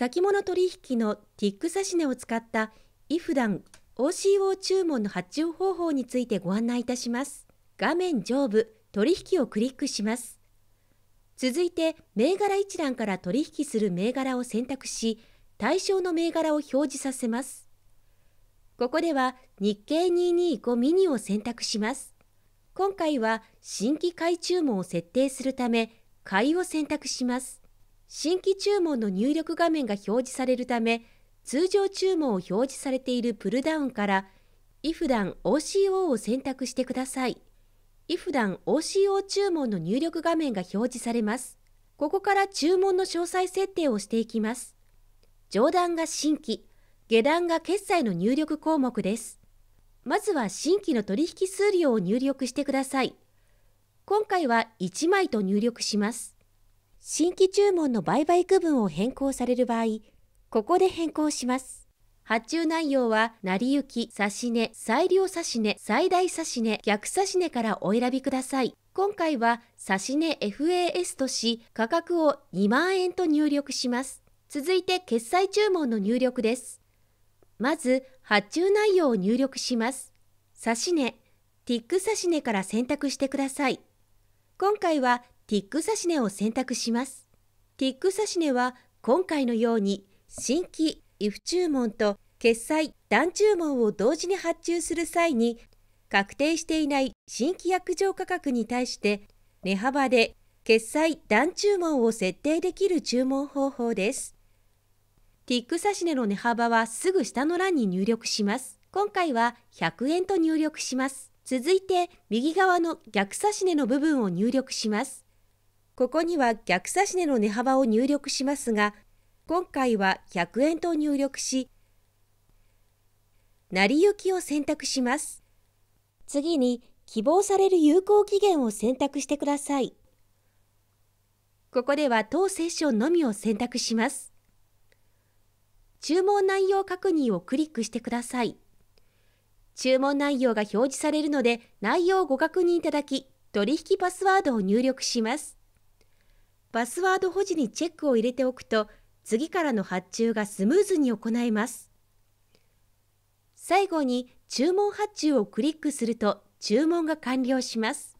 先物取引のティック指値を使った if 段 OCO 注文の発注方法についてご案内いたします。画面上部、取引をクリックします。続いて、銘柄一覧から取引する銘柄を選択し、対象の銘柄を表示させます。ここでは日経225ミニを選択します。今回は新規買い注文を設定するため、買いを選択します。新規注文の入力画面が表示されるため、通常注文を表示されているプルダウンから、if 段 OCO を選択してください。if 段 OCO 注文の入力画面が表示されます。ここから注文の詳細設定をしていきます。上段が新規、下段が決済の入力項目です。まずは新規の取引数量を入力してください。今回は1枚と入力します。新規注文の売買区分を変更される場合、ここで変更します。発注内容は、成り行き、差し値、裁量差し値、最大差し値、逆差し値からお選びください。今回は、差し値 FAS とし、価格を2万円と入力します。続いて、決済注文の入力です。まず、発注内容を入力します。差し値、ティック差し値から選択してください。今回はティック指値を選択します。ティック指値は今回のように新規 if 注文と決済断注文を同時に発注する際に確定していない新規約定価格に対して値幅で決済断注文を設定できる注文方法です。ティック指値の値幅はすぐ下の欄に入力します。今回は100円と入力します。続いて右側の逆指値の部分を入力します。ここには逆指値の値幅を入力しますが、今回は100円と入力し、成り行きを選択します。次に、希望される有効期限を選択してください。ここでは当セッションのみを選択します。注文内容確認をクリックしてください。注文内容が表示されるので内容をご確認いただき、取引パスワードを入力します。パスワード保持にチェックを入れておくと次からの発注がスムーズに行えます。最後に注文発注をクリックすると注文が完了します。